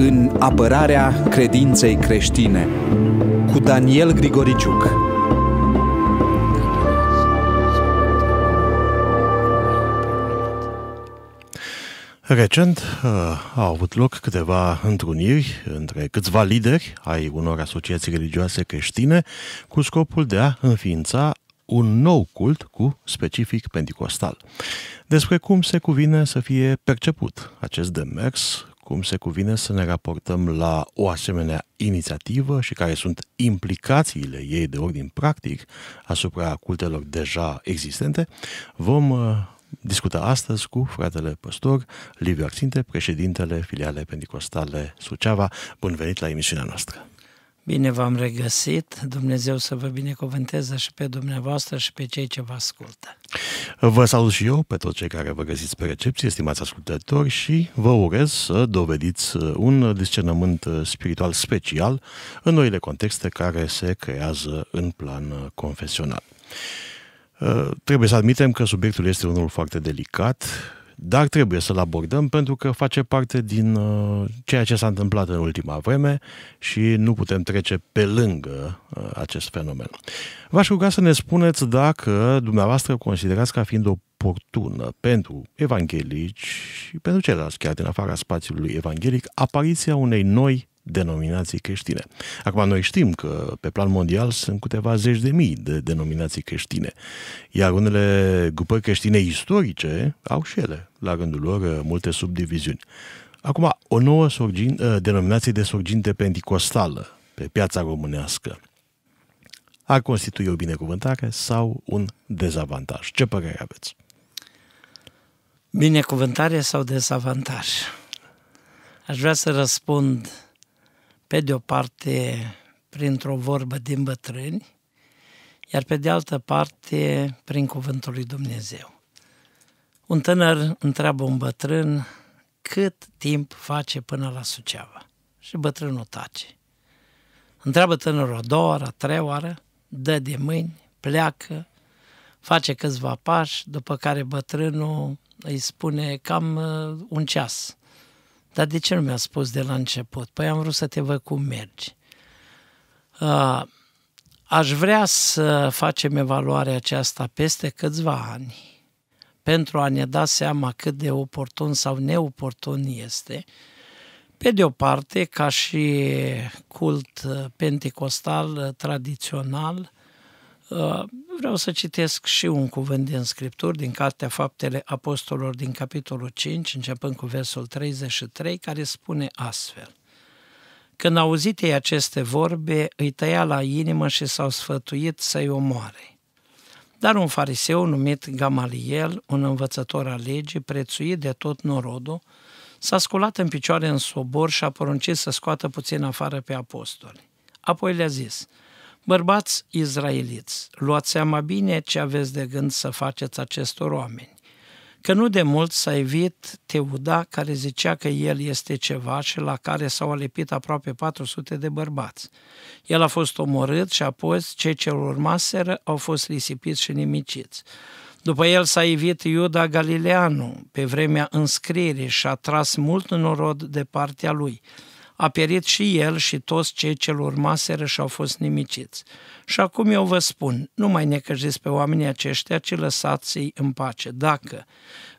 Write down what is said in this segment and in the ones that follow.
în apărarea credinței creștine cu Daniel Grigoriciuc. Recent uh, au avut loc câteva întruniri între câțiva lideri ai unor asociații religioase creștine cu scopul de a înființa un nou cult cu specific pentecostal. Despre cum se cuvine să fie perceput acest demers cum se cuvine să ne raportăm la o asemenea inițiativă și care sunt implicațiile ei de ordin practic asupra cultelor deja existente, vom uh, discuta astăzi cu fratele păstor Liviu Arținte, președintele filiale pentecostale Suceava. Bun venit la emisiunea noastră! Bine v-am regăsit, Dumnezeu să vă binecuvânteze și pe dumneavoastră și pe cei ce vă ascultă. Vă salut și eu pe toți cei care vă găsiți pe recepție, estimați ascultători, și vă urez să dovediți uh, un discernământ uh, spiritual special în noile contexte care se creează în plan uh, confesional. Trebuie să admitem că subiectul este unul foarte delicat, dar trebuie să-l abordăm pentru că face parte din uh, ceea ce s-a întâmplat în ultima vreme și nu putem trece pe lângă uh, acest fenomen. V-aș ruga să ne spuneți dacă dumneavoastră considerați ca fiind oportună pentru evanghelici și pentru ceilalți chiar din afara spațiului evanghelic apariția unei noi denominații creștine. Acum, noi știm că pe plan mondial sunt câteva zeci de mii de denominații creștine, iar unele grupări creștine istorice au și ele, la rândul lor, multe subdiviziuni. Acum, o nouă sorgin, ă, denominație de sorginte pentecostală pe piața românească ar constitui o binecuvântare sau un dezavantaj? Ce părere aveți? Binecuvântare sau dezavantaj? Aș vrea să răspund pe de o parte printr-o vorbă din bătrâni, iar pe de altă parte prin cuvântul lui Dumnezeu. Un tânăr întreabă un bătrân cât timp face până la Suceava și bătrânul tace. Întreabă tânărul a doua oară, a treia oară, dă de mâini, pleacă, face câțiva pași, după care bătrânul îi spune cam uh, un ceas. Dar de ce nu mi-a spus de la început? Păi am vrut să te văd cum mergi. Uh, aș vrea să facem evaluarea aceasta peste câțiva ani pentru a ne da seama cât de oportun sau neoportun este, pe de o parte, ca și cult pentecostal uh, tradițional, Uh, vreau să citesc și un cuvânt din Scripturi, din Cartea Faptele Apostolilor, din capitolul 5, începând cu versul 33, care spune astfel. Când auzit ei aceste vorbe, îi tăia la inimă și s-au sfătuit să-i omoare. Dar un fariseu numit Gamaliel, un învățător al legii, prețuit de tot norodul, s-a sculat în picioare în sobor și a poruncit să scoată puțin afară pe apostoli. Apoi le-a zis – Bărbați izraeliți, luați seama bine ce aveți de gând să faceți acestor oameni, că nu de mult s-a evit Teuda care zicea că el este ceva și la care s-au alepit aproape 400 de bărbați. El a fost omorât și apoi cei ce urmaseră au fost risipiți și nimiciți. După el s-a evit Iuda Galileanu pe vremea înscrierii și a tras mult norod de partea lui – a pierit și el și toți cei ce l urmaseră și au fost nimiciți. Și acum eu vă spun, nu mai necăjiți pe oamenii aceștia, ci lăsați-i în pace. Dacă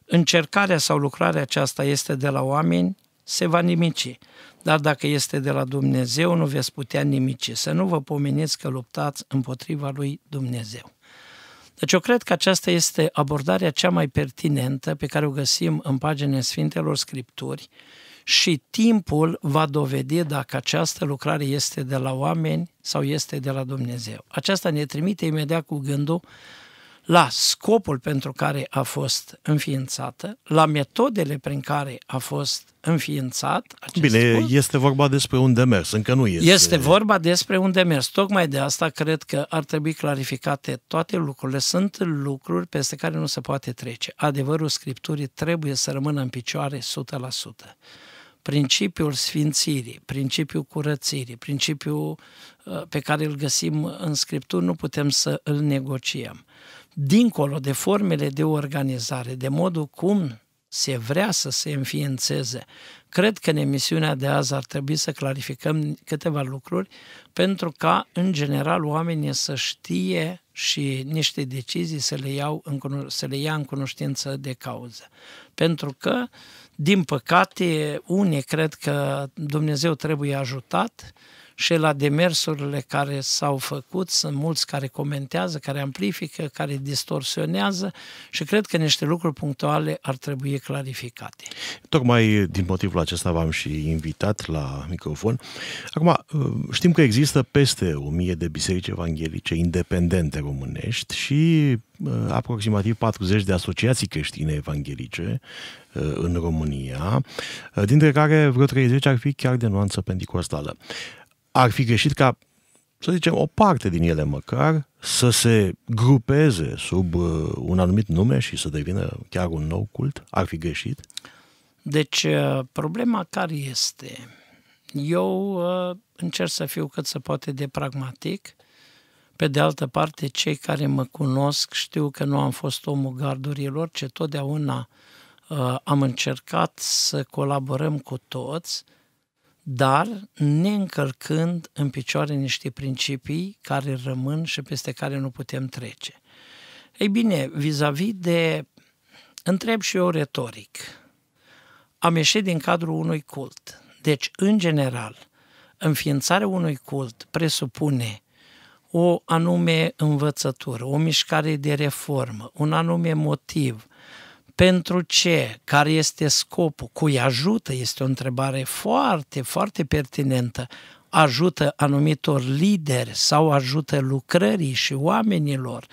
încercarea sau lucrarea aceasta este de la oameni, se va nimici. Dar dacă este de la Dumnezeu, nu veți putea nimici. Să nu vă pomeniți că luptați împotriva lui Dumnezeu. Deci eu cred că aceasta este abordarea cea mai pertinentă pe care o găsim în paginile Sfintelor Scripturi și timpul va dovedi dacă această lucrare este de la oameni sau este de la Dumnezeu. Aceasta ne trimite imediat cu gândul la scopul pentru care a fost înființată, la metodele prin care a fost înființat acest Bine, cult. este vorba despre un demers, încă nu este. Este vorba despre un demers. Tocmai de asta cred că ar trebui clarificate toate lucrurile. Sunt lucruri peste care nu se poate trece. Adevărul Scripturii trebuie să rămână în picioare 100% principiul sfințirii, principiul curățirii, principiul uh, pe care îl găsim în Scripturi, nu putem să îl negociem. Dincolo de formele de organizare, de modul cum se vrea să se înființeze. Cred că în emisiunea de azi ar trebui să clarificăm câteva lucruri pentru ca, în general, oamenii să știe și niște decizii să le, iau în, să le ia în cunoștință de cauză. Pentru că din păcate, unii cred că Dumnezeu trebuie ajutat și la demersurile care s-au făcut. Sunt mulți care comentează, care amplifică, care distorsionează și cred că niște lucruri punctuale ar trebui clarificate. Tocmai din motivul acesta v-am și invitat la microfon. Acum, știm că există peste o mie de biserici evanghelice independente românești și uh, aproximativ 40 de asociații creștine evanghelice uh, în România, uh, dintre care vreo 30 ar fi chiar de nuanță pentecostală ar fi greșit ca, să zicem, o parte din ele măcar să se grupeze sub uh, un anumit nume și să devină chiar un nou cult? Ar fi greșit? Deci, uh, problema care este? Eu uh, încerc să fiu cât se poate de pragmatic. Pe de altă parte, cei care mă cunosc știu că nu am fost omul gardurilor, ce totdeauna am încercat să colaborăm cu toți – dar neîncălcând în picioare niște principii care rămân și peste care nu putem trece. Ei bine, vis-a-vis de... Întreb și eu retoric. Am ieșit din cadrul unui cult. Deci, în general, înființarea unui cult presupune o anume învățătură, o mișcare de reformă, un anume motiv, pentru ce, care este scopul, cui ajută, este o întrebare foarte, foarte pertinentă. Ajută anumitor lideri sau ajută lucrării și oamenilor.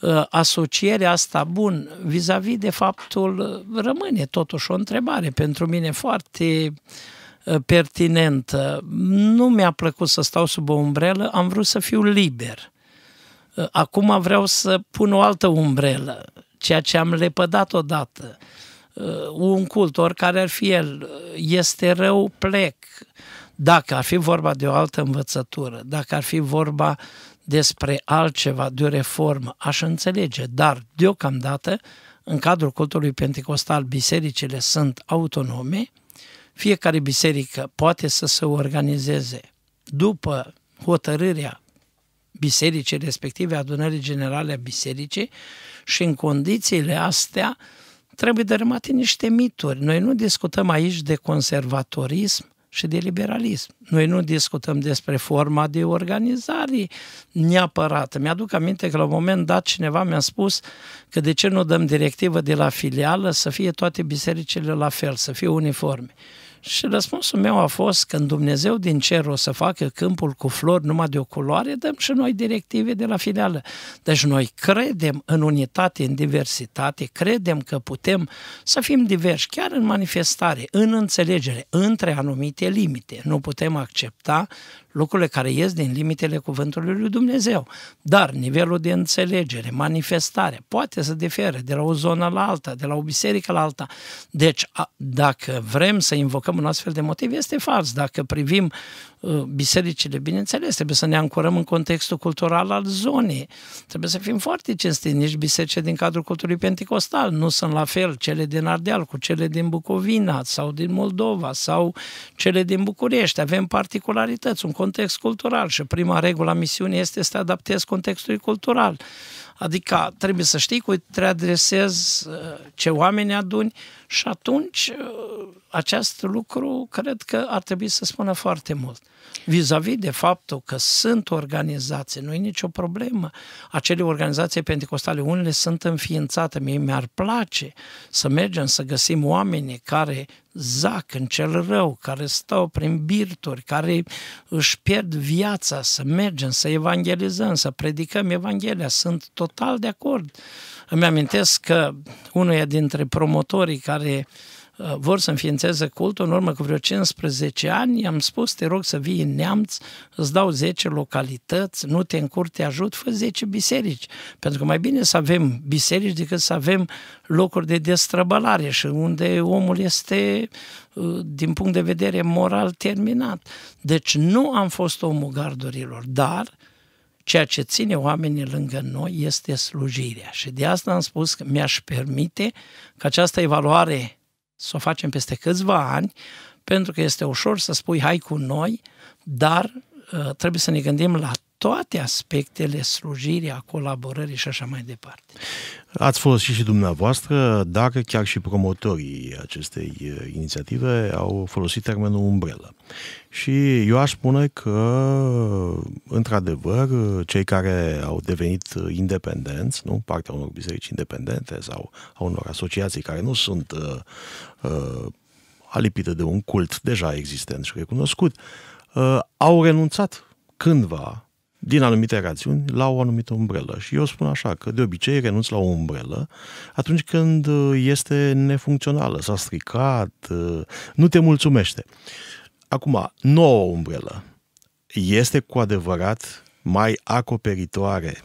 Uh, asocierea asta, bun, vis-a-vis de faptul, uh, rămâne totuși o întrebare pentru mine foarte uh, pertinentă. Nu mi-a plăcut să stau sub o umbrelă, am vrut să fiu liber. Acum vreau să pun o altă umbrelă ceea ce am lepădat odată, uh, un cult, oricare ar fi el, este rău, plec. Dacă ar fi vorba de o altă învățătură, dacă ar fi vorba despre altceva, de o reformă, aș înțelege, dar deocamdată, în cadrul cultului pentecostal, bisericile sunt autonome, fiecare biserică poate să se organizeze după hotărârea bisericii respective, adunării generale a bisericii și în condițiile astea trebuie dărâmate niște mituri. Noi nu discutăm aici de conservatorism și de liberalism. Noi nu discutăm despre forma de organizare neapărat. Mi-aduc aminte că la un moment dat cineva mi-a spus că de ce nu dăm directivă de la filială să fie toate bisericile la fel, să fie uniforme. Și răspunsul meu a fost, când Dumnezeu din cer o să facă câmpul cu flori numai de o culoare, dăm și noi directive de la filială. Deci noi credem în unitate, în diversitate, credem că putem să fim diversi, chiar în manifestare, în înțelegere, între anumite limite. Nu putem accepta lucrurile care ies din limitele cuvântului lui Dumnezeu. Dar nivelul de înțelegere, manifestare, poate să difere de la o zonă la alta, de la o biserică la alta. Deci, dacă vrem să invocăm un astfel de motiv, este fals. Dacă privim Uh, bisericile, bineînțeles, trebuie să ne ancorăm în contextul cultural al zonei. Trebuie să fim foarte cinstiti. Nici bisericile din cadrul culturii pentecostal nu sunt la fel cele din Ardeal cu cele din Bucovina sau din Moldova sau cele din București. Avem particularități, un context cultural și prima regulă a misiunii este să te adaptezi contextului cultural. Adică trebuie să știi cu te adresezi, uh, ce oameni aduni și atunci uh, acest lucru cred că ar trebui să spună foarte mult. Vis-a-vis de faptul că sunt organizații, nu e nicio problemă. Acele organizații pentecostale, unele sunt înființate, mie mi-ar place să mergem să găsim oamenii care zac în cel rău, care stau prin birturi, care își pierd viața, să mergem, să evangelizăm, să predicăm Evanghelia. Sunt total de acord. Îmi amintesc că unul dintre promotorii care uh, vor să înființeze cultul, în urmă cu vreo 15 ani, i-am spus, te rog să vii în Neamț, îți dau 10 localități, nu te încurte, ajut, fă 10 biserici, pentru că mai bine să avem biserici decât să avem locuri de destrăbălare și unde omul este, uh, din punct de vedere moral, terminat. Deci nu am fost omul gardurilor, dar ceea ce ține oamenii lângă noi este slujirea. Și de asta am spus că mi-aș permite că această evaluare să o facem peste câțiva ani, pentru că este ușor să spui hai cu noi, dar uh, trebuie să ne gândim la toate aspectele slujirea, colaborării și așa mai departe. Ați folosit și dumneavoastră, dacă chiar și promotorii acestei uh, inițiative au folosit termenul umbrelă. Și eu aș spune că, într-adevăr, cei care au devenit independenți, nu partea unor biserici independente sau a unor asociații care nu sunt uh, uh, alipite de un cult deja existent și recunoscut, uh, au renunțat cândva din anumite rațiuni, la o anumită umbrelă. Și eu spun așa, că de obicei renunț la o umbrelă atunci când uh, este nefuncțională, s-a stricat, uh, nu te mulțumește. Acum, nouă umbrelă este cu adevărat mai acoperitoare,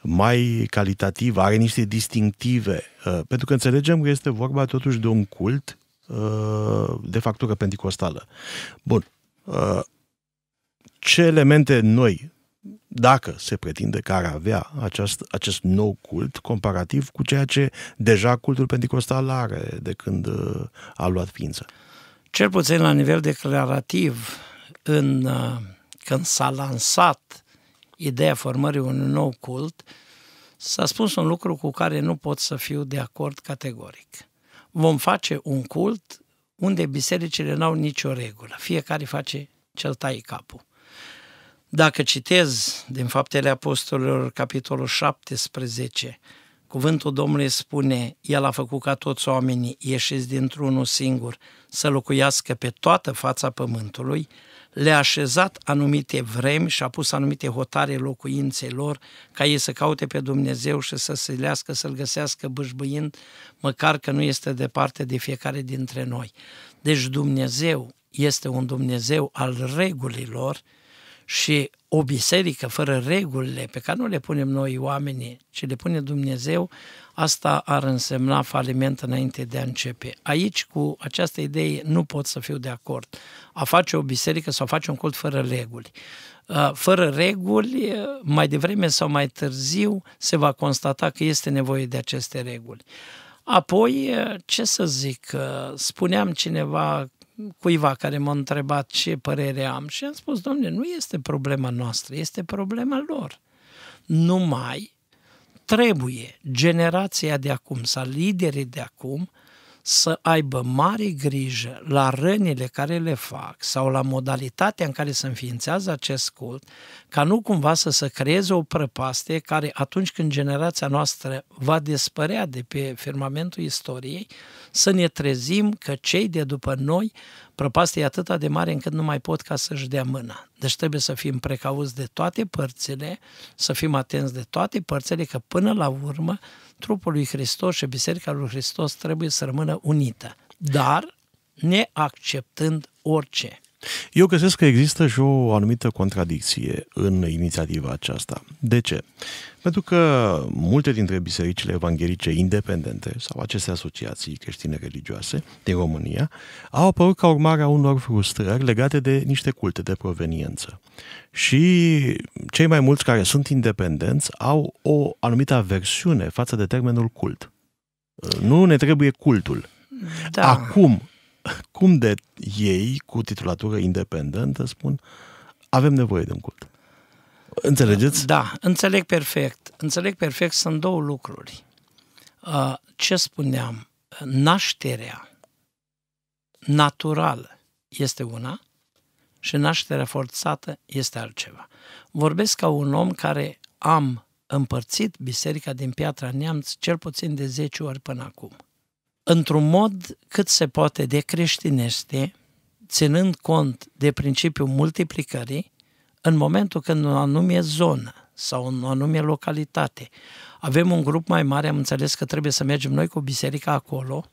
mai calitativă, are niște distinctive, uh, pentru că înțelegem că este vorba totuși de un cult de factură penticostală. Bun. Ce elemente noi dacă se pretinde că ar avea aceast, acest nou cult comparativ cu ceea ce deja cultul pentecostal are de când uh, a luat ființă. Cel puțin la nivel declarativ, în, uh, când s-a lansat ideea formării unui nou cult, s-a spus un lucru cu care nu pot să fiu de acord categoric. Vom face un cult unde bisericile n-au nicio regulă, fiecare face cel tai capul. Dacă citez din Faptele Apostolilor, capitolul 17, cuvântul Domnului spune, El a făcut ca toți oamenii ieșiți dintr-unul singur să locuiască pe toată fața pământului, le-a așezat anumite vremi și a pus anumite hotare locuinței lor ca ei să caute pe Dumnezeu și să se lească, să-L găsească bâșbâind, măcar că nu este departe de fiecare dintre noi. Deci Dumnezeu este un Dumnezeu al regulilor și o biserică fără regulile pe care nu le punem noi oamenii, ci le pune Dumnezeu, asta ar însemna faliment înainte de a începe. Aici, cu această idee, nu pot să fiu de acord. A face o biserică sau a face un cult fără reguli. Uh, fără reguli, uh, mai devreme sau mai târziu, se va constata că este nevoie de aceste reguli. Apoi, uh, ce să zic, spuneam cineva cuiva care m-a întrebat ce părere am și am spus, domnule, nu este problema noastră, este problema lor. Numai trebuie generația de acum sau liderii de acum să aibă mare grijă la rănile care le fac sau la modalitatea în care se înființează acest cult, ca nu cumva să se creeze o prăpastie care atunci când generația noastră va dispărea de pe firmamentul istoriei, să ne trezim că cei de după noi prăpastia e atât de mare încât nu mai pot ca să-și dea mâna. Deci trebuie să fim precauți de toate părțile, să fim atenți de toate părțile, că până la urmă trupul lui Hristos și Biserica lui Hristos trebuie să rămână unită, dar neacceptând orice. Eu găsesc că există și o anumită contradicție în inițiativa aceasta. De ce? Pentru că multe dintre bisericile evanghelice independente sau aceste asociații creștine religioase din România au apărut ca urmare a unor frustrări legate de niște culte de proveniență. Și cei mai mulți care sunt independenți au o anumită aversiune față de termenul cult. Nu ne trebuie cultul. Da. Acum, cum de ei, cu titulatură independentă, spun avem nevoie de un cult. Înțelegeți? Da, înțeleg perfect. Înțeleg perfect, sunt două lucruri. Uh, ce spuneam? Nașterea naturală este una și nașterea forțată este altceva. Vorbesc ca un om care am împărțit biserica din Piatra Neamț cel puțin de 10 ori până acum într-un mod cât se poate de creștineste, ținând cont de principiul multiplicării, în momentul când o anume zonă sau în o anume localitate avem un grup mai mare, am înțeles că trebuie să mergem noi cu biserica acolo,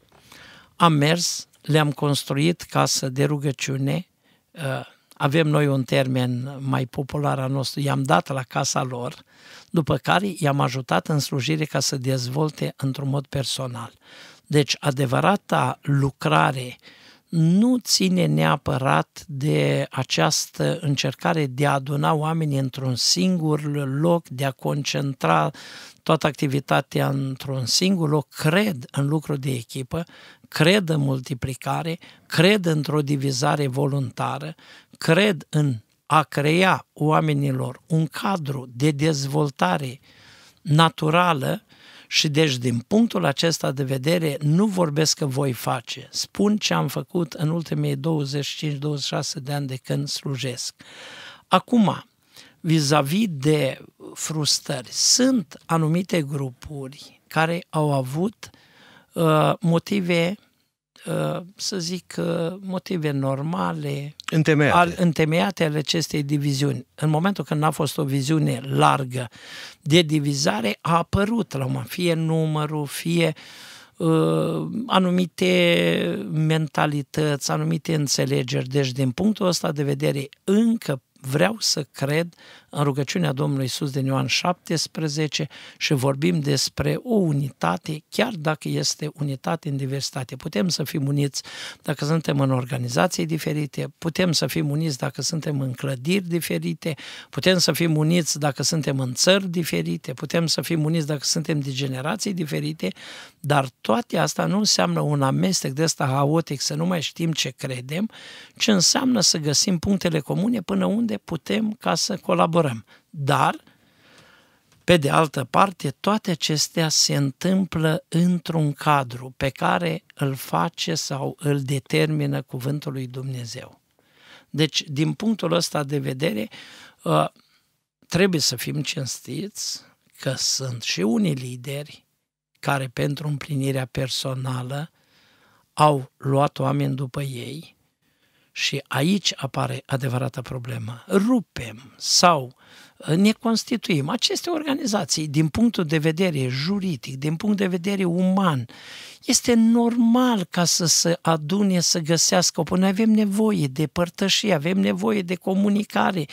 am mers, le-am construit casă de rugăciune, uh, avem noi un termen mai popular al nostru, i-am dat la casa lor, după care i-am ajutat în slujire ca să dezvolte într-un mod personal. Deci adevărata lucrare nu ține neapărat de această încercare de a aduna oamenii într-un singur loc, de a concentra toată activitatea într-un singur loc, cred în lucru de echipă, cred în multiplicare, cred într-o divizare voluntară, cred în a crea oamenilor un cadru de dezvoltare naturală și deci, din punctul acesta de vedere, nu vorbesc că voi face. Spun ce am făcut în ultimii 25-26 de ani de când slujesc. Acum, vis-a-vis de frustrări, sunt anumite grupuri care au avut uh, motive Uh, să zic, uh, motive normale, întemeiate, al, întemeiate ale acestei diviziuni. În momentul când n-a fost o viziune largă de divizare, a apărut la urmă, fie numărul, fie uh, anumite mentalități, anumite înțelegeri. Deci, din punctul ăsta de vedere, încă vreau să cred în rugăciunea Domnului Isus din Ioan 17 și vorbim despre o unitate, chiar dacă este unitate în diversitate. Putem să fim uniți dacă suntem în organizații diferite, putem să fim uniți dacă suntem în clădiri diferite, putem să fim uniți dacă suntem în țări diferite, putem să fim uniți dacă suntem de generații diferite, dar toate asta nu înseamnă un amestec de ăsta haotic, să nu mai știm ce credem, ci înseamnă să găsim punctele comune până unde putem ca să colaborăm adorăm. Dar, pe de altă parte, toate acestea se întâmplă într-un cadru pe care îl face sau îl determină cuvântul lui Dumnezeu. Deci, din punctul ăsta de vedere, ă, trebuie să fim cinstiți că sunt și unii lideri care pentru împlinirea personală au luat oameni după ei, și aici apare adevărata problemă. Rupem sau uh, ne constituim aceste organizații din punctul de vedere juridic, din punct de vedere uman. Este normal ca să se adune, să găsească, până avem nevoie de părtășie, avem nevoie de comunicare.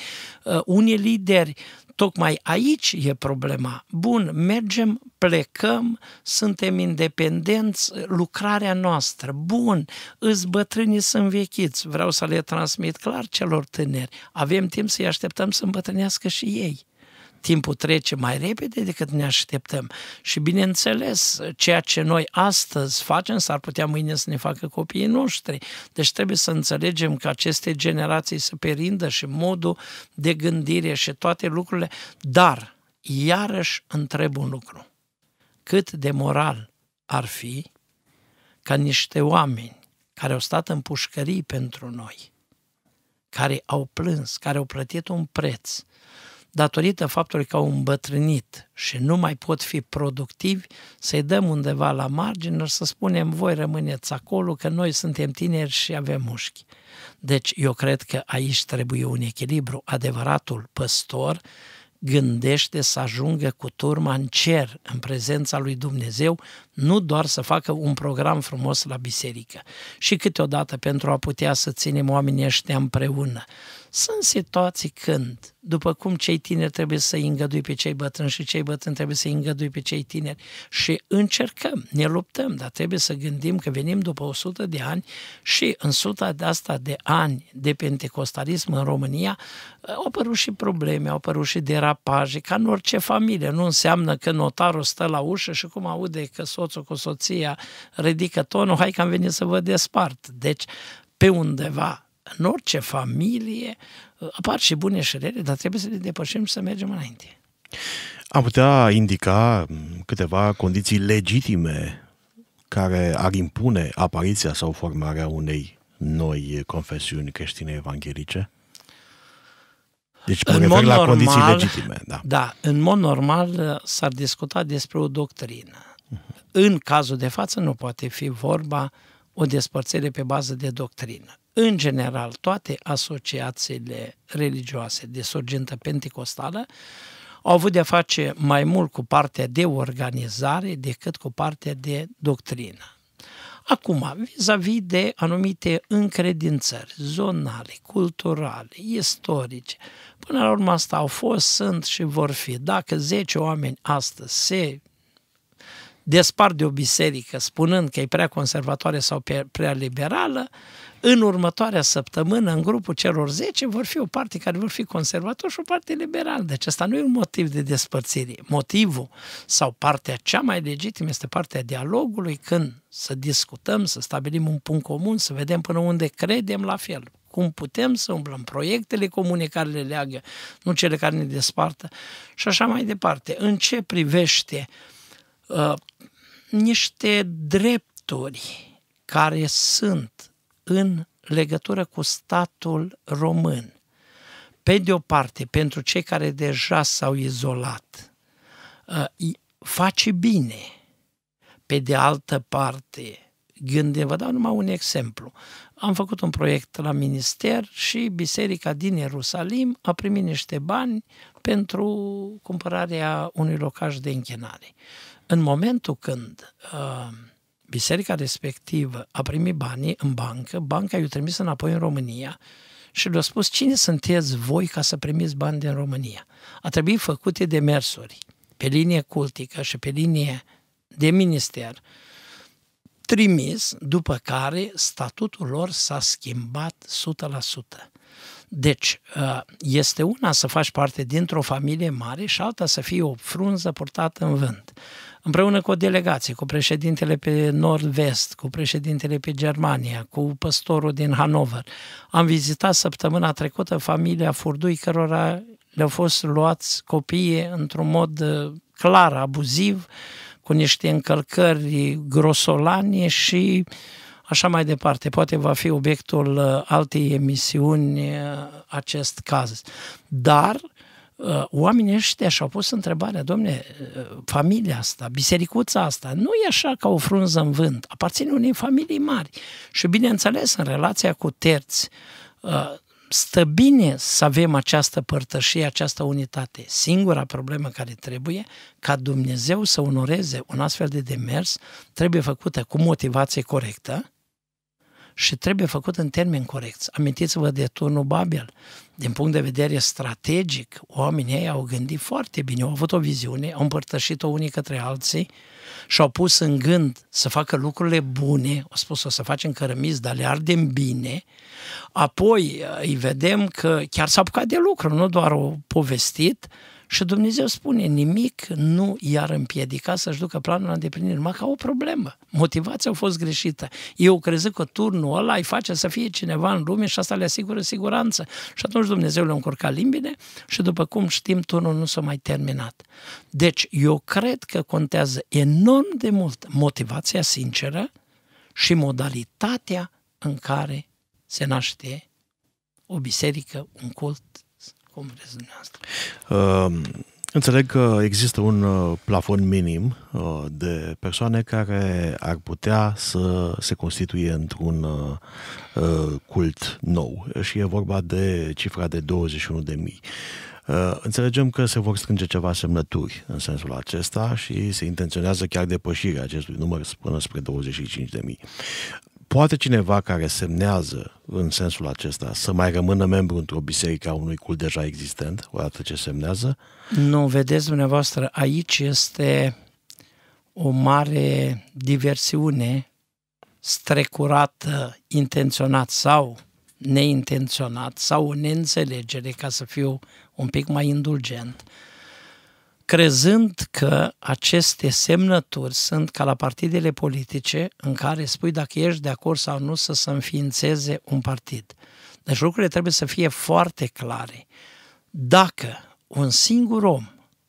Uh, unii lideri Tocmai aici e problema. Bun, mergem, plecăm, suntem independenți, lucrarea noastră. Bun, îți bătrânii sunt vechiți. Vreau să le transmit clar celor tineri. Avem timp să-i așteptăm să îmbătrânească și ei timpul trece mai repede decât ne așteptăm. Și bineînțeles, ceea ce noi astăzi facem s-ar putea mâine să ne facă copiii noștri. Deci trebuie să înțelegem că aceste generații se perindă și modul de gândire și toate lucrurile, dar iarăși întreb un lucru. Cât de moral ar fi ca niște oameni care au stat în pușcării pentru noi, care au plâns, care au plătit un preț, datorită faptului că au îmbătrânit și nu mai pot fi productivi, să-i dăm undeva la margine și să spunem voi rămâneți acolo că noi suntem tineri și avem mușchi. Deci eu cred că aici trebuie un echilibru. Adevăratul păstor gândește să ajungă cu turma în cer, în prezența lui Dumnezeu, nu doar să facă un program frumos la biserică. Și câteodată pentru a putea să ținem oamenii ăștia împreună, sunt situații când, după cum cei tineri trebuie să îi îngădui pe cei bătrâni și cei bătrâni trebuie să îi îngădui pe cei tineri și încercăm, ne luptăm, dar trebuie să gândim că venim după 100 de ani și în suta de asta de ani de pentecostalism în România au apărut și probleme, au apărut și derapaje, ca în orice familie. Nu înseamnă că notarul stă la ușă și cum aude că soțul cu soția ridică tonul, hai că am venit să vă despart. Deci, pe undeva în orice familie uh, apar și bune și rele, dar trebuie să le depășim și să mergem înainte. Am putea indica mm, câteva condiții legitime care ar impune apariția sau formarea unei noi confesiuni creștine evanghelice? Deci mă în refer la normal, condiții legitime. Da. da, în mod normal uh, s-ar discuta despre o doctrină. Uh-huh. În cazul de față nu poate fi vorba o despărțire pe bază de doctrină în general, toate asociațiile religioase de surgentă pentecostală au avut de-a face mai mult cu partea de organizare decât cu partea de doctrină. Acum, vis-a-vis de anumite încredințări zonale, culturale, istorice, până la urmă asta au fost, sunt și vor fi. Dacă 10 oameni astăzi se despart de o biserică spunând că e prea conservatoare sau prea liberală, în următoarea săptămână, în grupul celor 10, vor fi o parte care vor fi conservatori și o parte liberală. Deci asta nu e un motiv de despărțire. Motivul sau partea cea mai legitimă este partea dialogului, când să discutăm, să stabilim un punct comun, să vedem până unde credem la fel cum putem să umblăm proiectele comune care le leagă, nu cele care ne despartă și așa mai departe. În ce privește uh, niște drepturi care sunt în legătură cu statul român. Pe de o parte, pentru cei care deja s-au izolat, uh, face bine. Pe de altă parte, gândim, vă dau numai un exemplu. Am făcut un proiect la minister și biserica din Ierusalim a primit niște bani pentru cumpărarea unui locaj de închinare. În momentul când uh, biserica respectivă a primit banii în bancă, banca i-a trimis înapoi în România și le-a spus cine sunteți voi ca să primiți bani din România. A trebuit făcute demersuri pe linie cultică și pe linie de minister trimis, după care statutul lor s-a schimbat 100%. Deci, ă, este una să faci parte dintr-o familie mare și alta să fie o frunză purtată în vânt împreună cu o delegație, cu președintele pe Nord-Vest, cu președintele pe Germania, cu păstorul din Hanover. Am vizitat săptămâna trecută familia Furdui, cărora le-au fost luați copiii într-un mod uh, clar, abuziv, cu niște încălcări grosolane și așa mai departe. Poate va fi obiectul uh, altei emisiuni uh, acest caz. Dar Uh, oamenii ăștia și-au pus întrebarea, domne, uh, familia asta, bisericuța asta, nu e așa ca o frunză în vânt, aparține unei familii mari. Și bineînțeles, în relația cu terți, uh, stă bine să avem această părtășie, această unitate. Singura problemă care trebuie, ca Dumnezeu să onoreze un astfel de demers, trebuie făcută cu motivație corectă, și trebuie făcut în termeni corecți. Amintiți-vă de turnul Babel. Din punct de vedere strategic, oamenii ei au gândit foarte bine, au avut o viziune, au împărtășit-o unii către alții și au pus în gând să facă lucrurile bune, au spus o să facem cărămizi, dar le ardem bine. Apoi eh, îi vedem că chiar s-a apucat de lucru, nu doar o povestit, și Dumnezeu spune, nimic nu i-ar împiedica să-și ducă planul la îndeplinire, numai ca o problemă. Motivația a fost greșită. Eu crezut că turnul ăla îi face să fie cineva în lume și asta le asigură siguranță. Și atunci Dumnezeu le-a încurcat limbile și după cum știm, turnul nu s-a mai terminat. Deci eu cred că contează enorm de mult motivația sinceră și modalitatea în care se naște o biserică, un cult cum vreți dumneavoastră. Uh, înțeleg că există un uh, plafon minim uh, de persoane care ar putea să se constituie într-un uh, cult nou și e vorba de cifra de 21.000. Uh, înțelegem că se vor strânge ceva semnături în sensul acesta și se intenționează chiar depășirea acestui număr până spre 25.000. Poate cineva care semnează în sensul acesta să mai rămână membru într-o biserică a unui cult deja existent, odată ce semnează? Nu, vedeți dumneavoastră, aici este o mare diversiune strecurată intenționat sau neintenționat sau o neînțelegere, ca să fiu un pic mai indulgent. Uh, crezând că aceste semnături sunt ca la partidele politice în care spui dacă ești de acord sau nu să se înființeze un partid. Deci lucrurile trebuie să fie foarte clare. Dacă un singur om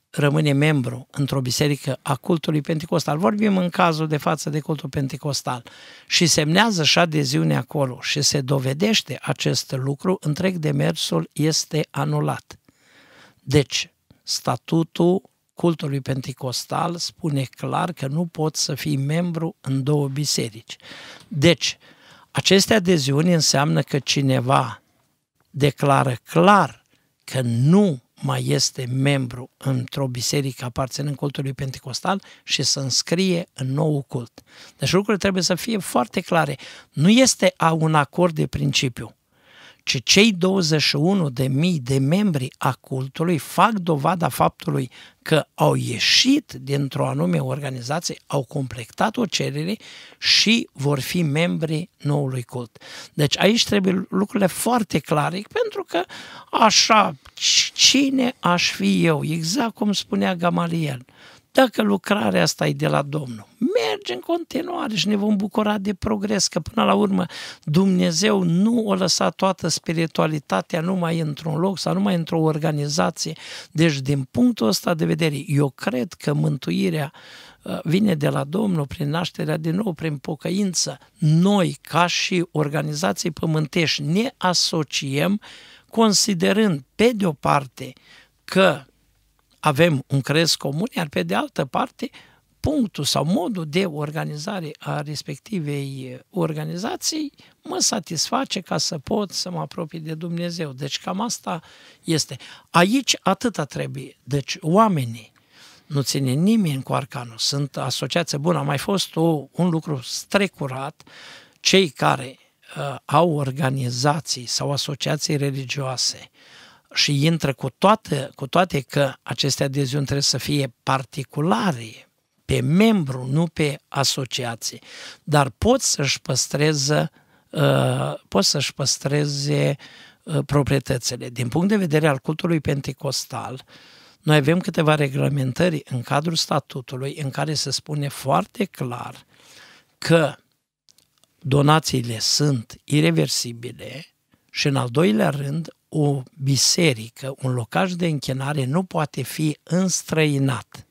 rămâne membru într-o biserică a cultului pentecostal, vorbim în cazul de față de cultul pentecostal, și semnează și adeziune acolo și se dovedește acest lucru, întreg demersul este anulat. Deci, statutul cultului pentecostal spune clar că nu poți să fii membru în două biserici. Deci, aceste adeziuni înseamnă că cineva declară clar că nu mai este membru într-o biserică aparținând cultului pentecostal și să înscrie în nou cult. Deci lucrurile trebuie să fie foarte clare. Nu este un acord de principiu ci cei 21 de mii de membri a cultului fac dovada faptului că au ieșit dintr-o anume organizație, au completat o cerere și vor fi membri noului cult. Deci aici trebuie lucrurile foarte clare, pentru că așa, cine aș fi eu? Exact cum spunea Gamaliel. Uh, dacă lucrarea asta e de la Domnul, merge în continuare și ne vom bucura de progres, că până la urmă Dumnezeu nu o lăsa toată spiritualitatea numai într-un loc sau numai într-o organizație. Deci, din punctul ăsta de vedere, eu cred că mântuirea uh, vine de la Domnul prin nașterea din nou, prin pocăință. Noi, ca și organizații pământești, ne asociem considerând, pe de o parte, că avem un crez comun, iar pe de altă parte punctul sau modul de organizare a respectivei organizații mă satisface ca să pot să mă apropii de Dumnezeu. Deci cam asta este. Aici atâta trebuie. Deci oamenii, nu ține nimeni cu arcanul, sunt asociație bună. A mai fost o, un lucru strecurat, cei care uh, au organizații sau asociații religioase uh, și intră cu toate, cu toate că aceste adeziuni trebuie să fie particulare, pe membru, nu pe asociație. Dar pot să-și păstreze, uh, pot să-și păstreze uh, proprietățile. Din punct de vedere al cultului pentecostal, noi avem câteva reglementări în cadrul statutului în care se spune foarte clar că donațiile sunt irreversibile și în al doilea rând o biserică, un locaj de închinare nu poate fi înstrăinat.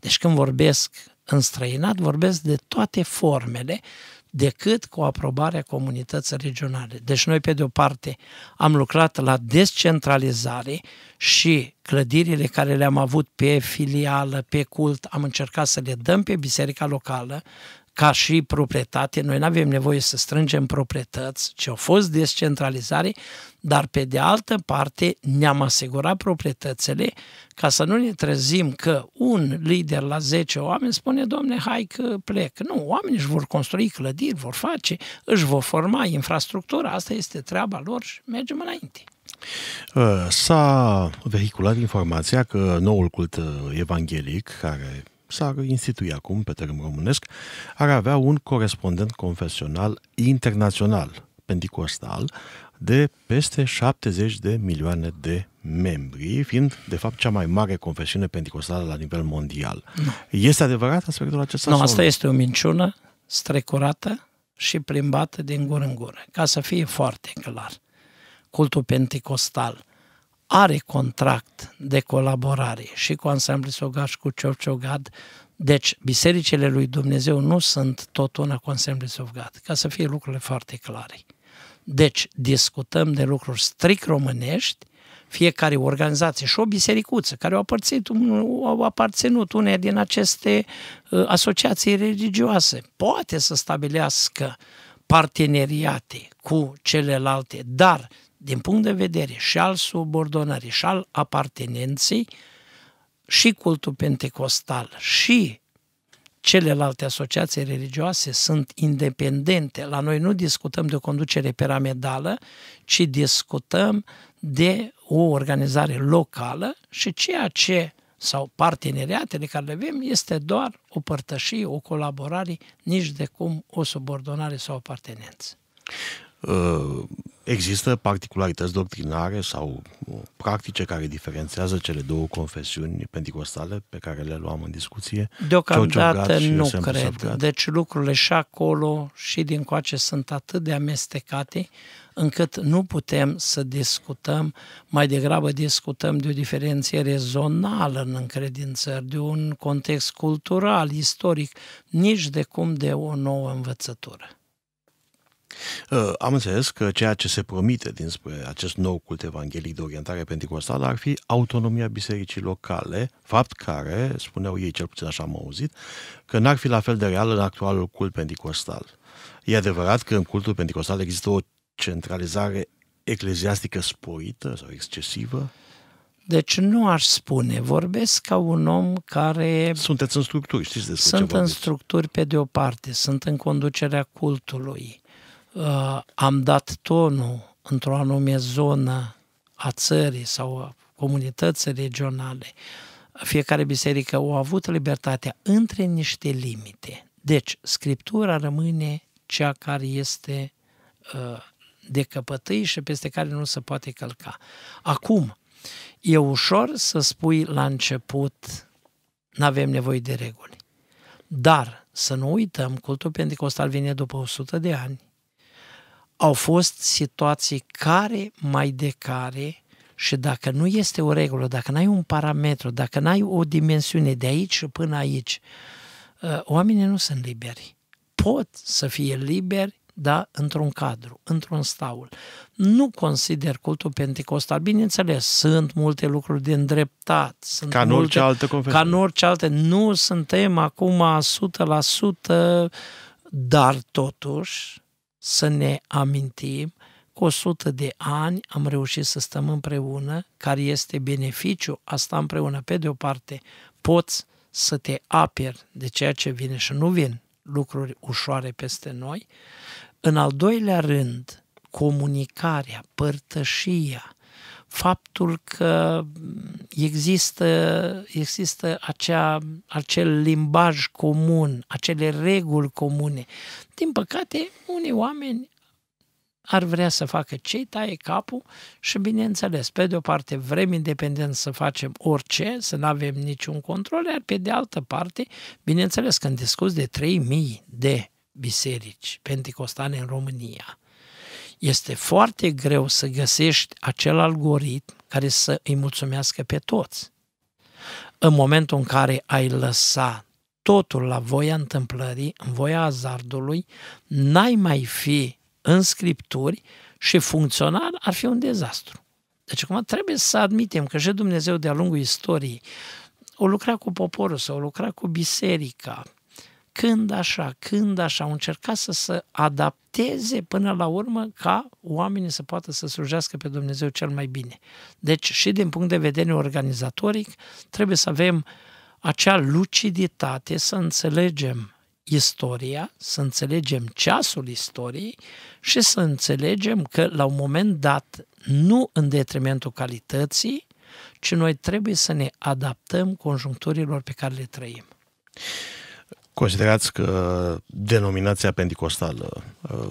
Deci când vorbesc înstrăinat, vorbesc de toate formele decât cu aprobarea comunității regionale. Deci noi, pe de o parte, am lucrat la descentralizare și clădirile care le-am avut pe filială, pe cult, am încercat să le dăm pe biserica locală, ca și proprietate. Noi nu avem nevoie să strângem proprietăți, ce au fost descentralizare, dar pe de altă parte ne-am asigurat proprietățile ca să nu ne trezim că un lider la 10 oameni spune, domne, hai că plec. Nu, oamenii își vor construi clădiri, vor face, își vor forma infrastructura, asta este treaba lor și mergem înainte. Uh, s-a vehiculat informația că noul cult uh, evanghelic, care s-ar institui acum pe terenul românesc, ar avea un corespondent confesional internațional, pentecostal, de peste 70 de milioane de membri, fiind, de fapt, cea mai mare confesiune pentecostală la nivel mondial. Nu. Este adevărat aspectul acesta? Nu, asta nu? este o minciună strecurată și plimbată din gură în gură, ca să fie foarte clar. Cultul pentecostal – are contract de colaborare și cu Ansamblul Sogaș și cu Ciorciogad, deci bisericile lui Dumnezeu nu sunt tot una cu Ansamblul Sogaș, ca să fie lucrurile foarte clare. Deci discutăm de lucruri strict românești, fiecare organizație și o bisericuță care au aparținut, au aparținut unei din aceste uh, asociații religioase poate să stabilească parteneriate cu celelalte, dar din punct de vedere și al subordonării și al apartenenței, și cultul pentecostal și celelalte asociații religioase sunt independente. La noi nu discutăm de o conducere piramidală, ci discutăm de o organizare locală și ceea ce sau parteneriatele care le avem este doar o părtășie, o colaborare, nici de cum o subordonare sau o apartenență. Uh, Există particularități doctrinare sau uh, practice care diferențează cele două confesiuni pentecostale pe care le luam în discuție? Deocamdată nu cred. Safgat? Deci lucrurile și acolo și din coace sunt atât de amestecate încât nu putem să discutăm, mai degrabă discutăm de o diferențiere zonală în încredințări, de un context cultural, istoric, nici de cum de o nouă învățătură. Uh, am înțeles că ceea ce se promite dinspre acest nou cult evanghelic de orientare pentecostală ar fi autonomia bisericii locale, fapt care, spuneau ei, cel puțin așa am auzit, că n-ar fi la fel de real în actualul cult pentecostal. E adevărat că în cultul pentecostal există o centralizare ecleziastică sporită sau excesivă? Deci nu aș spune, vorbesc ca un om care... Sunteți în structuri, știți despre Sunt ce în structuri pe de o parte, sunt în conducerea cultului Uh, am dat tonul într-o anume zonă a țării sau a comunității regionale, fiecare biserică a avut libertatea între niște limite. Deci, Scriptura rămâne cea care este uh, de căpătâi și peste care nu se poate călca. Acum, e ușor să spui la început, nu avem nevoie de reguli. Dar să nu uităm, cultul pentecostal vine după 100 de ani au fost situații care mai de care și dacă nu este o regulă, dacă n-ai un parametru, dacă n-ai o dimensiune de aici și până aici, uh, oamenii nu sunt liberi. Pot să fie liberi, da, într-un cadru, într-un staul. Nu consider cultul pentecostal. Bineînțeles, sunt multe lucruri de îndreptat. Sunt ca în multe, orice altă confesiune. Ca în orice altă. Nu suntem acum 100% dar totuși să ne amintim că 100 de ani am reușit să stăm împreună, care este beneficiu a sta împreună. Pe de o parte, poți să te aperi de ceea ce vine și nu vin lucruri ușoare peste noi. În al doilea rând, comunicarea, părtășia, faptul că există, există acea, acel limbaj comun, acele reguli comune. Din păcate, unii oameni ar vrea să facă ce taie capul și, bineînțeles, pe de o parte vrem independent să facem orice, să nu avem niciun control, iar pe de altă parte, bineînțeles, când discuți de 3000 de biserici pentecostane în România, este foarte greu să găsești acel algoritm care să îi mulțumească pe toți. În momentul în care ai lăsat totul la voia întâmplării, în voia azardului, n-ai mai fi în scripturi și funcțional ar fi un dezastru. Deci acum trebuie să admitem că și Dumnezeu de-a lungul istoriei o lucra cu poporul sau o lucra cu biserica, când așa, când așa, au încercat să se adapteze până la urmă ca oamenii să poată să slujească pe Dumnezeu cel mai bine. Deci și din punct de vedere organizatoric trebuie să avem acea luciditate să înțelegem istoria, să înțelegem ceasul istoriei și să înțelegem că la un moment dat, nu în detrimentul calității, ci noi trebuie să ne adaptăm conjuncturilor pe care le trăim. Considerați că denominația pentecostală, uh,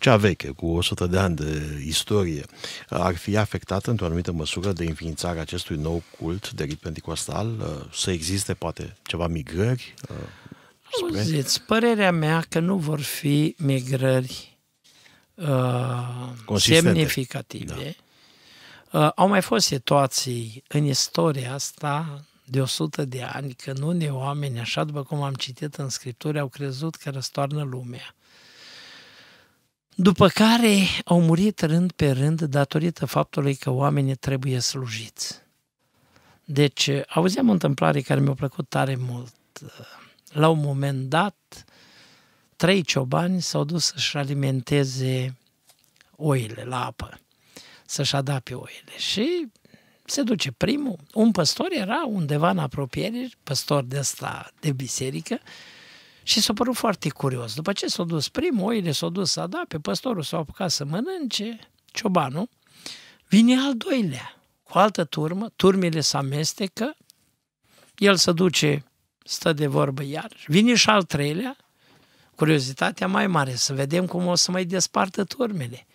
cea veche, cu 100 de ani de istorie, uh, ar fi afectată într-o anumită măsură de înființarea acestui nou cult de rit pentecostal? Uh, să existe poate ceva migrări? Spre... Auziți, părerea mea că nu vor fi migrări uh, semnificative. Da. Uh, au mai fost situații în istoria asta, de 100 de ani, că nu ne oameni, așa după cum am citit în Scripturi, au crezut că răstoarnă lumea. După care au murit rând pe rând datorită faptului că oamenii trebuie slujiți. Deci, auzeam o întâmplare care mi-a plăcut tare mult. La un moment dat, trei ciobani s-au dus să-și alimenteze oile la apă, să-și adapte oile. Și se duce primul. Un păstor era undeva în apropiere, păstor de asta de biserică, și s-a părut foarte curios. După ce s-a dus primul, oile s-au dus să da, pe păstorul s-a apucat să mănânce, ciobanul, vine al doilea, cu altă turmă, turmele se amestecă, el se duce, stă de vorbă iar, vine și al treilea, curiozitatea mai mare, să vedem cum o să mai despartă turmele.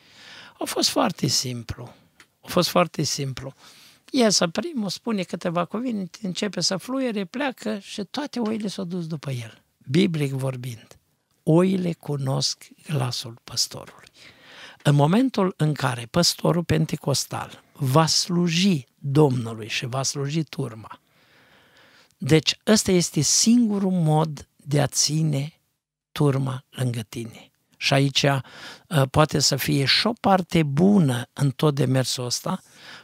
A fost foarte simplu. A fost foarte simplu să primul, spune câteva cuvinte, începe să fluiere, pleacă și toate oile s-au dus după el. Biblic vorbind, oile cunosc glasul păstorului. În momentul în care păstorul pentecostal va sluji Domnului și va sluji turma, deci ăsta este singurul mod de a ține turma lângă tine. Și aici uh, poate să fie și o parte bună în tot demersul ăsta,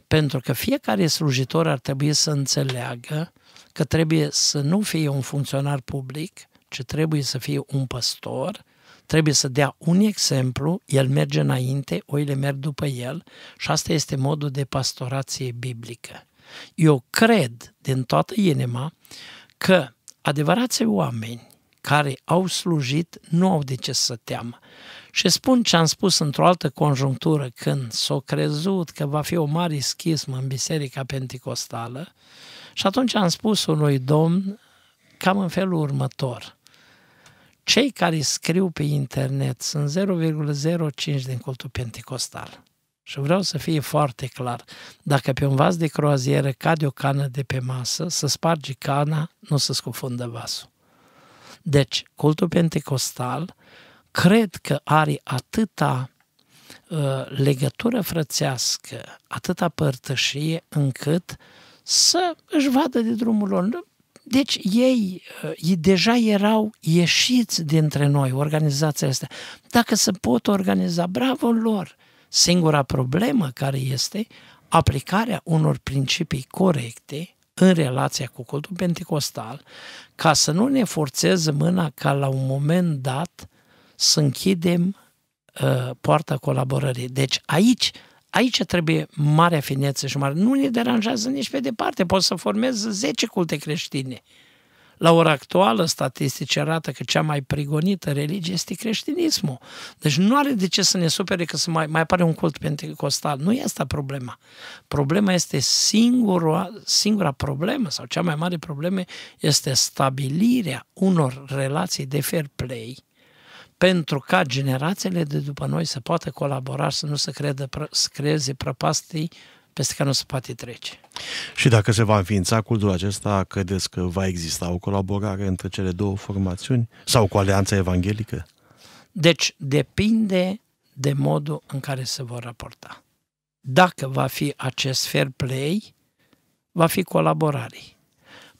pentru că fiecare slujitor ar trebui să înțeleagă că trebuie să nu fie un funcționar public, ci trebuie să fie un păstor, trebuie să dea un exemplu, el merge înainte, oile merg după el și asta este modul de pastorație biblică. Eu cred din toată inima că adevărații oameni care au slujit nu au de ce să teamă. Și spun ce am spus într-o altă conjunctură, când s-a crezut că va fi o mare schismă în Biserica Pentecostală, și atunci am spus unui domn cam în felul următor. Cei care scriu pe internet sunt 0,05 din cultul pentecostal. Și vreau să fie foarte clar. Dacă pe un vas de croazieră cade o cană de pe masă, să spargi cana, nu să scufundă vasul. Deci, cultul pentecostal cred că are atâta uh, legătură frățească, atâta părtășie, încât să își vadă de drumul lor. Deci ei, ei uh, deja erau ieșiți dintre noi, organizațiile astea. Dacă se pot organiza, bravo lor! Singura problemă care este aplicarea unor principii corecte în relația cu cultul pentecostal, ca să nu ne forțeze mâna ca la un moment dat să închidem uh, poarta colaborării. Deci aici Aici trebuie marea finețe și mare. Nu ne deranjează nici pe departe. Poți să formez 10 culte creștine. La ora actuală, statistici arată că cea mai prigonită religie este creștinismul. Deci nu are de ce să ne supere că să mai, mai apare un cult pentecostal. Nu e asta problema. Problema este singura, singura problemă sau cea mai mare problemă este stabilirea unor relații de fair play pentru ca generațiile de după noi să poată colabora să nu se, să creeze prăpastii peste care nu se poate trece. Și dacă se va înființa cultul acesta, credeți că va exista o colaborare între cele două formațiuni sau cu Alianța Evanghelică? Deci depinde de modul în care se vor raporta. Dacă va fi acest fair play, va fi colaborare.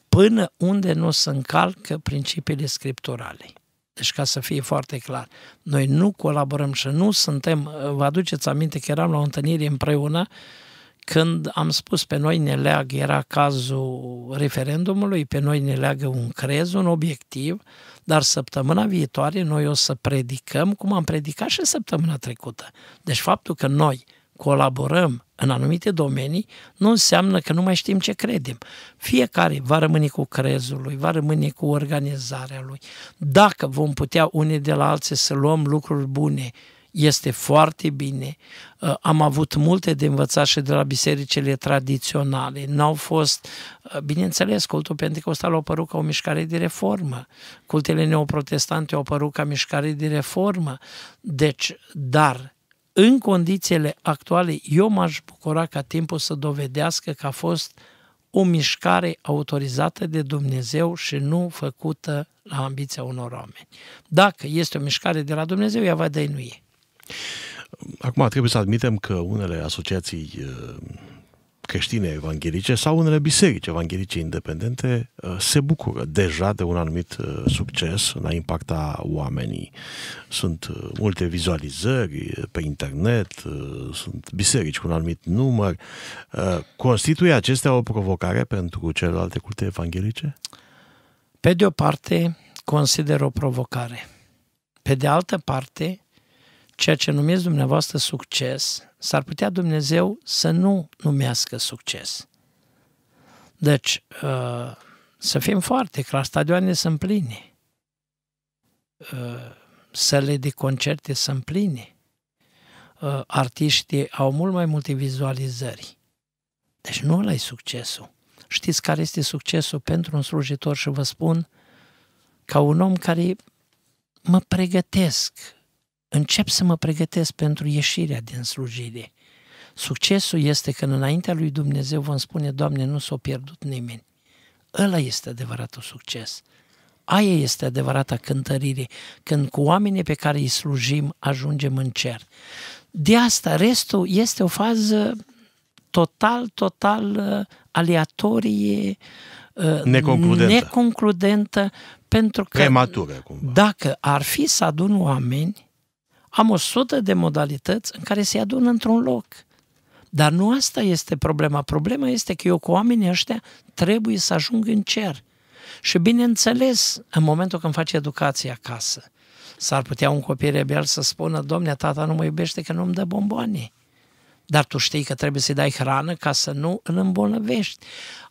Până unde nu se încalcă principiile scripturale. Deci ca să fie foarte clar, noi nu colaborăm și nu suntem, vă aduceți aminte că eram la o întâlnire împreună când am spus pe noi ne leagă, era cazul referendumului, pe noi ne leagă un crez, un obiectiv, dar săptămâna viitoare noi o să predicăm cum am predicat și săptămâna trecută. Deci faptul că noi colaborăm în anumite domenii, nu înseamnă că nu mai știm ce credem. Fiecare va rămâne cu crezul lui, va rămâne cu organizarea lui. Dacă vom putea unii de la alții să luăm lucruri bune este foarte bine. Uh, am avut multe de învățat și de la bisericile tradiționale. N-au fost, uh, bineînțeles, cultul pentecostal a apărut ca o mișcare de reformă. Cultele neoprotestante au apărut ca mișcare de reformă. Deci, dar în condițiile actuale, eu m-aș bucura ca timpul să dovedească că a fost o mișcare autorizată de Dumnezeu și nu făcută la ambiția unor oameni. Dacă este o mișcare de la Dumnezeu, ea va dăinuie. Acum trebuie să admitem că unele asociații uh, creștine evanghelice sau unele biserici evanghelice independente uh, se bucură deja de un anumit uh, succes în a impacta oamenii. Sunt multe vizualizări pe internet, sunt biserici cu un anumit număr. Constituie acestea o provocare pentru celelalte culte evanghelice? Pe de o parte, consider o provocare. Pe de altă parte, ceea ce numiți dumneavoastră succes, s-ar putea Dumnezeu să nu numească succes. Deci, uh, să fim foarte clar, stadioane sunt pline, uh, Sele de concerte sunt pline, uh, artiștii au mult mai multe vizualizări. Deci nu ăla e succesul. Știți care este succesul pentru un slujitor și vă spun ca un om care mă pregătesc încep să mă pregătesc pentru ieșirea din slujire. Succesul este că înaintea lui Dumnezeu vom spune, Doamne, nu s-a pierdut nimeni. Ăla este adevăratul succes. Aia este adevărata cântărire, când cu oamenii pe care îi slujim ajungem în cer. De asta restul este o fază total, total uh, aleatorie, uh, neconcludentă, neconcludentă pentru că Prematură, cumva. dacă ar fi să adun oameni am o sută de modalități în care se adună într-un loc. Dar nu asta este problema. Problema este că eu cu oamenii ăștia trebuie să ajung în cer. Și bineînțeles, în momentul când faci educație acasă, s-ar putea un copil rebel să spună, domne, tata nu mă iubește că nu-mi dă bomboane dar tu știi că trebuie să-i dai hrană ca să nu îl îmbolnăvești.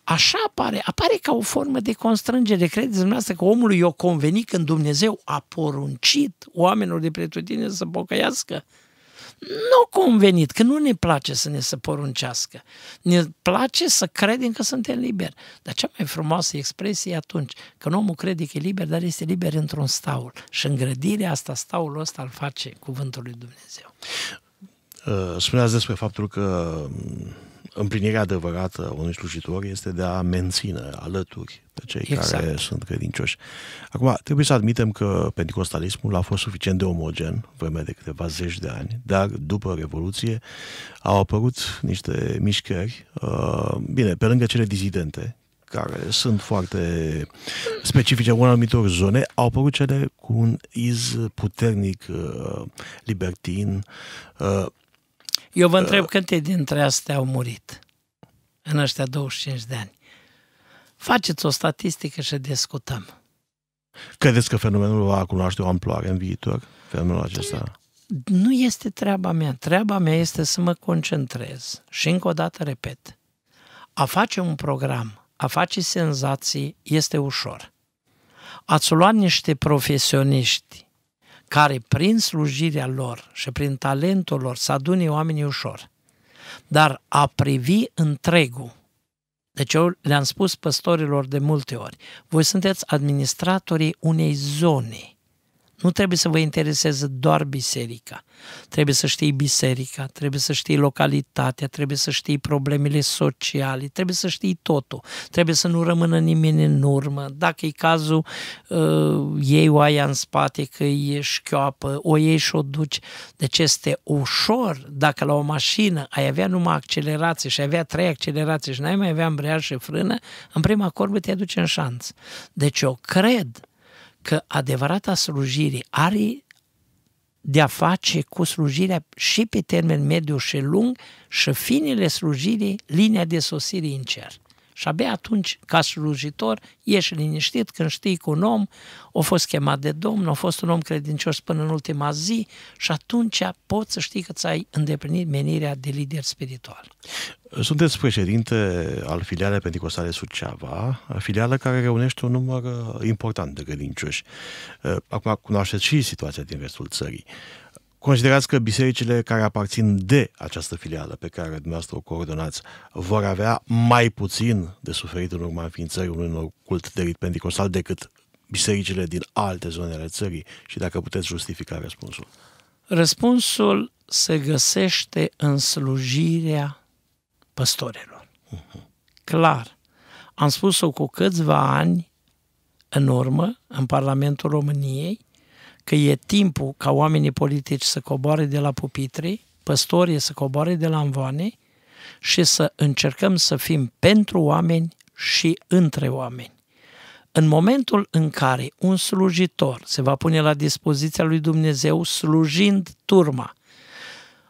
Așa apare, apare ca o formă de constrângere. Credeți dumneavoastră că omul i-o conveni când Dumnezeu a poruncit oamenilor de pretutine să pocăiască? Nu convenit, că nu ne place să ne să poruncească. Ne place să credem că suntem liberi. Dar cea mai frumoasă expresie e atunci, când omul crede că e liber, dar este liber într-un staul. Și îngrădirea asta, staul ăsta îl face cuvântul lui Dumnezeu. Uh, spuneați despre faptul că mm, împlinirea adevărată a unui slujitor este de a menține alături pe cei exact. care sunt credincioși. Acum, trebuie să admitem că pentecostalismul a fost suficient de omogen vreme de câteva zeci de ani, dar după Revoluție au apărut niște mișcări, uh, bine, pe lângă cele dizidente, care sunt foarte specifice unor anumitor zone, au apărut cele cu un iz puternic uh, libertin, eu vă uh, întreb câte dintre astea au murit în ăștia 25 de ani. Faceți o statistică și discutăm. Credeți că fenomenul va cunoaște o amploare în viitor? Fenomenul acesta? Nu este treaba mea. Treaba mea este să mă concentrez. Și încă o dată repet. A face un program, a face senzații, este ușor. Ați luat niște profesioniști care prin slujirea lor și prin talentul lor să adune oamenii ușor. Dar a privi întregul. Deci eu le-am spus păstorilor de multe ori, voi sunteți administratorii unei zone. Nu trebuie să vă intereseze doar biserica. Trebuie să știi biserica, trebuie să știi localitatea, trebuie să știi problemele sociale, trebuie să știi totul. Trebuie să nu rămână nimeni în urmă. Dacă e cazul, uh, ei o aia în spate că e șchioapă, o iei și o duci. Deci este ușor dacă la o mașină ai avea numai accelerație și ai avea trei accelerații și n-ai mai avea ambreiaj și frână, în prima corbă te aduce în șanț. Deci eu cred că adevărata slujire are de a face cu slujirea și pe termen mediu și lung și finele slujirii, linia de sosire în cer. Și abia atunci, ca slujitor, ești liniștit când știi că un om a fost chemat de Domn, a fost un om credincios până în ultima zi și atunci poți să știi că ți-ai îndeplinit menirea de lider spiritual. Sunteți președinte al filialei Pentecostale Suceava, filială care reunește un număr uh, important de credincioși. Uh, acum cunoașteți și situația din restul țării. Considerați că bisericile care aparțin de această filială pe care dumneavoastră o coordonați vor avea mai puțin de suferit în urma înființării unui cult de rit pentecostal decât bisericile din alte zone ale țării și dacă puteți justifica răspunsul. Răspunsul se găsește în slujirea păstorilor. Uh-huh. Clar. Am spus-o cu câțiva ani în urmă în Parlamentul României că e timpul ca oamenii politici să coboare de la pupitri, păstorii să coboare de la învoane și să încercăm să fim pentru oameni și între oameni. În momentul în care un slujitor se va pune la dispoziția lui Dumnezeu slujind turma,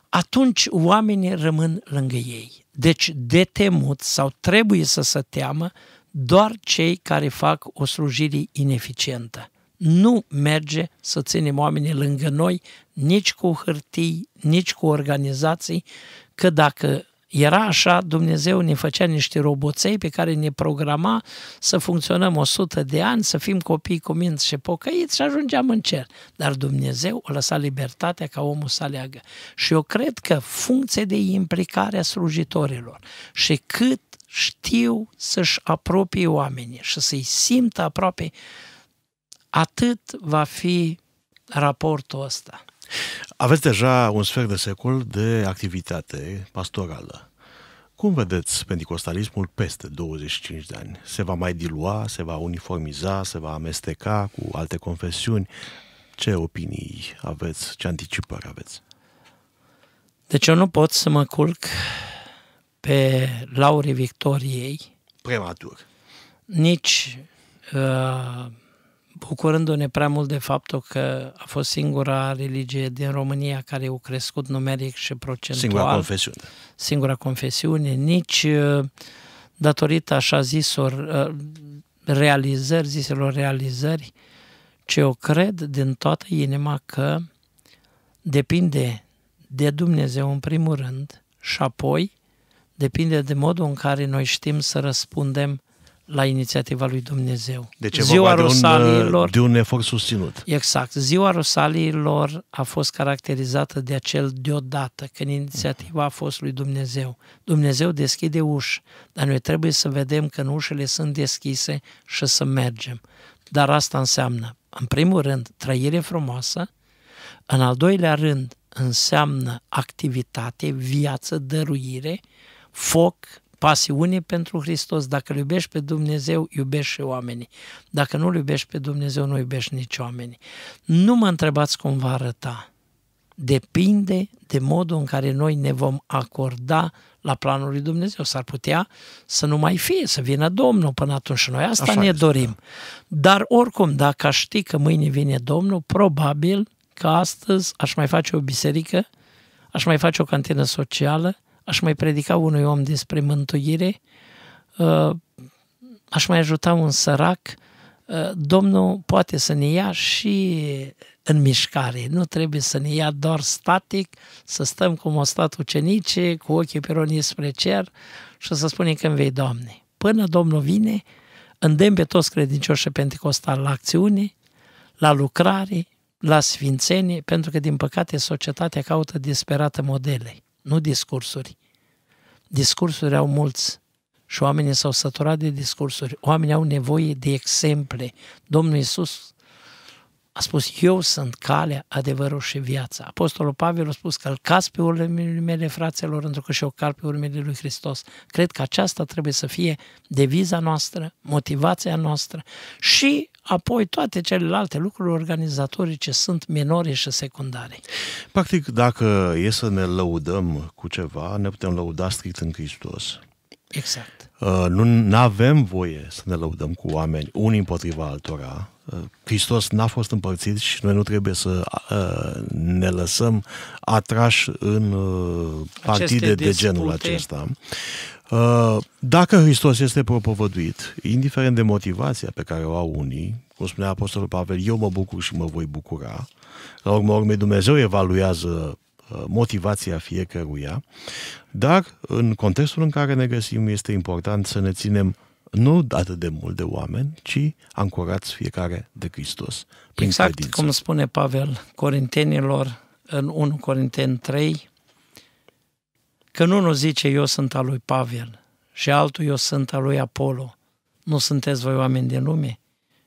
atunci oamenii rămân lângă ei. Deci de temut sau trebuie să se teamă doar cei care fac o slujire ineficientă nu merge să ținem oamenii lângă noi nici cu hârtii, nici cu organizații, că dacă era așa, Dumnezeu ne făcea niște roboței pe care ne programa să funcționăm 100 de ani, să fim copii cu minți și pocăiți și ajungeam în cer. Dar Dumnezeu o lăsa libertatea ca omul să aleagă. Și eu cred că funcție de implicare a slujitorilor și cât știu să-și apropie oamenii și să-i simtă aproape, Atât va fi raportul ăsta. Aveți deja un sfert de secol de activitate pastorală. Cum vedeți pentecostalismul peste 25 de ani? Se va mai dilua, se va uniformiza, se va amesteca cu alte confesiuni? Ce opinii aveți, ce anticipări aveți? Deci eu nu pot să mă culc pe laurii victoriei. Prematur. Nici uh, bucurându-ne prea mult de faptul că a fost singura religie din România care a crescut numeric și procentual. Singura confesiune. Singura confesiune, nici uh, datorită așa zisor uh, realizări, ziselor realizări, ce eu cred din toată inima că depinde de Dumnezeu în primul rând și apoi depinde de modul în care noi știm să răspundem la inițiativa lui Dumnezeu. Deci ziua de uh, Rosaliilor, un, de un efort susținut. Exact. Ziua Rosaliilor a fost caracterizată de acel deodată, când inițiativa a fost lui Dumnezeu. Dumnezeu deschide uși, dar noi trebuie să vedem că ușile sunt deschise și să mergem. Dar asta înseamnă, în primul rând, trăire frumoasă, în al doilea rând, înseamnă activitate, viață, dăruire, foc, pasiune pentru Hristos. Dacă îl iubești pe Dumnezeu, iubești și oamenii. Dacă nu îl iubești pe Dumnezeu, nu iubești nici oamenii. Nu mă întrebați cum va arăta. Depinde de modul în care noi ne vom acorda la planul lui Dumnezeu. S-ar putea să nu mai fie, să vină Domnul până atunci și noi asta Așa ne este, dorim. Da. Dar oricum, dacă aș ști că mâine vine Domnul, probabil că astăzi aș mai face o biserică, aș mai face o cantină socială, aș mai predica unui om despre mântuire, uh, aș mai ajuta un sărac, uh, Domnul poate să ne ia și în mișcare. Nu trebuie să ne ia doar static, să stăm cum o stat ucenicii, cu ochii pe spre cer și să spunem când vei, Doamne. Până Domnul vine, îndemn pe toți credincioșii pentecostali la acțiune, la lucrare, la sfințenie, pentru că, din păcate, societatea caută disperată modele, nu discursuri. Discursuri au mulți și oamenii s-au săturat de discursuri. Oamenii au nevoie de exemple. Domnul Iisus a spus, eu sunt calea, adevărul și viața. Apostolul Pavel a spus, că călcați pe urmele mele, fraților, pentru că și eu cal pe urmele lui Hristos. Cred că aceasta trebuie să fie deviza noastră, motivația noastră și apoi toate celelalte lucruri organizatorice sunt minore și secundare. Practic, dacă e să ne lăudăm cu ceva, ne putem lăuda strict în Hristos. Exact. Uh, nu avem voie să ne lăudăm cu oameni unii împotriva altora. Uh, Hristos n-a fost împărțit și noi nu trebuie să uh, ne lăsăm atrași în partide Aceste de genul dispute. acesta. Dacă Hristos este propovăduit, indiferent de motivația pe care o au unii, cum spunea Apostolul Pavel, eu mă bucur și mă voi bucura, la urmă Dumnezeu evaluează Uh, motivația fiecăruia, dar în contextul în care ne găsim este important să ne ținem nu atât de mult de oameni, ci ancorați fiecare de Hristos. Prin exact credință. cum spune Pavel Corintenilor în 1 Corinten 3, că nu nu zice eu sunt al lui Pavel și altul eu sunt al lui Apollo. Nu sunteți voi oameni din lume?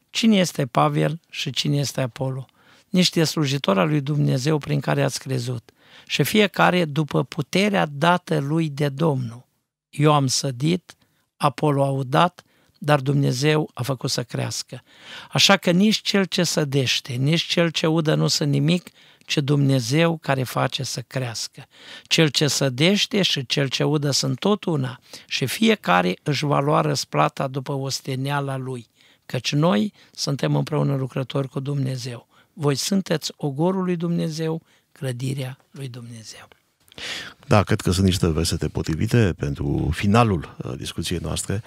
Cine este Pavel și cine este Apollo? Niște slujitori al lui Dumnezeu prin care ați crezut – și fiecare după puterea dată lui de Domnul. Eu am sădit, Apollo a udat, dar Dumnezeu a făcut să crească. Așa că nici cel ce sădește, nici cel ce udă nu sunt nimic, ci Dumnezeu care face să crească. Cel ce sădește și cel ce udă sunt tot una și fiecare își va lua răsplata după osteneala lui, căci noi suntem împreună lucrători cu Dumnezeu. Voi sunteți ogorul lui Dumnezeu clădirea lui Dumnezeu. Da, cred că sunt niște versete potrivite pentru finalul uh, discuției noastre.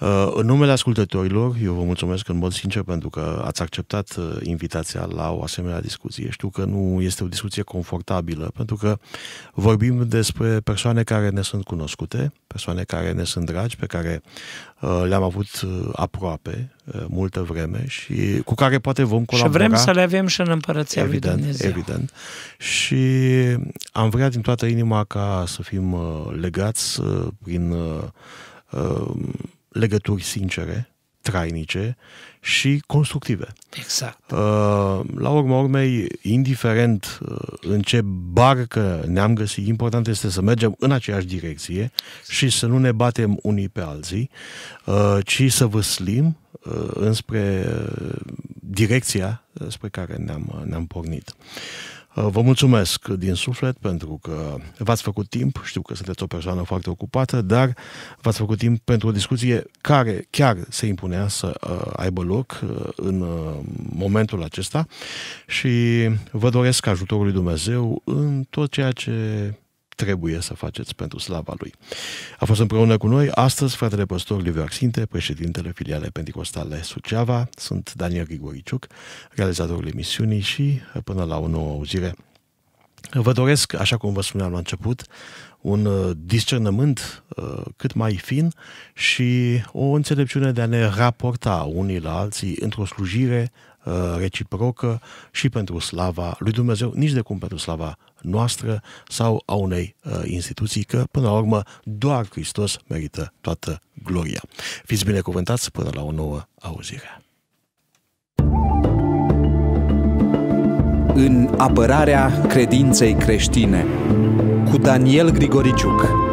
Uh, în numele ascultătorilor, eu vă mulțumesc în mod sincer pentru că ați acceptat uh, invitația la o asemenea discuție. Știu că nu este o discuție confortabilă, pentru că vorbim despre persoane care ne sunt cunoscute, persoane care ne sunt dragi, pe care Uh, le-am avut uh, aproape uh, multă vreme și cu care poate vom colabora. Și vrem să le avem și în Împărăția evident, lui Dumnezeu. Evident. Și am vrea din toată inima ca să fim legați prin legături sincere, trainice și constructive. Exact. Uh, la urma urmei, indiferent uh, în ce barcă ne-am găsit, important este să mergem în aceeași direcție și să nu ne batem unii pe alții, uh, ci să văslim înspre direcția spre care ne-am, ne-am pornit. Uh, vă mulțumesc din suflet pentru că v-ați făcut timp, știu că sunteți o persoană foarte ocupată, dar v-ați făcut timp pentru o discuție care chiar se impunea să uh, aibă loc uh, în momentul acesta și vă doresc ajutorul lui Dumnezeu în tot ceea ce trebuie să faceți pentru slava Lui. A fost împreună cu noi astăzi fratele păstor Liviu Axinte, președintele filiale Pentecostale Suceava, sunt Daniel Grigoriciuc, realizatorul emisiunii și până la o nouă auzire. Vă doresc, așa cum vă spuneam la început, un uh, discernământ uh, cât mai fin și o înțelepciune de a ne raporta unii la alții într-o slujire uh, reciprocă și pentru slava lui Dumnezeu, nici de cum pentru slava noastră sau a unei uh, instituții, că până la urmă doar Hristos merită toată gloria. Fiți binecuvântați până la o nouă auzire. În apărarea credinței creștine cu Daniel Grigoriciuc.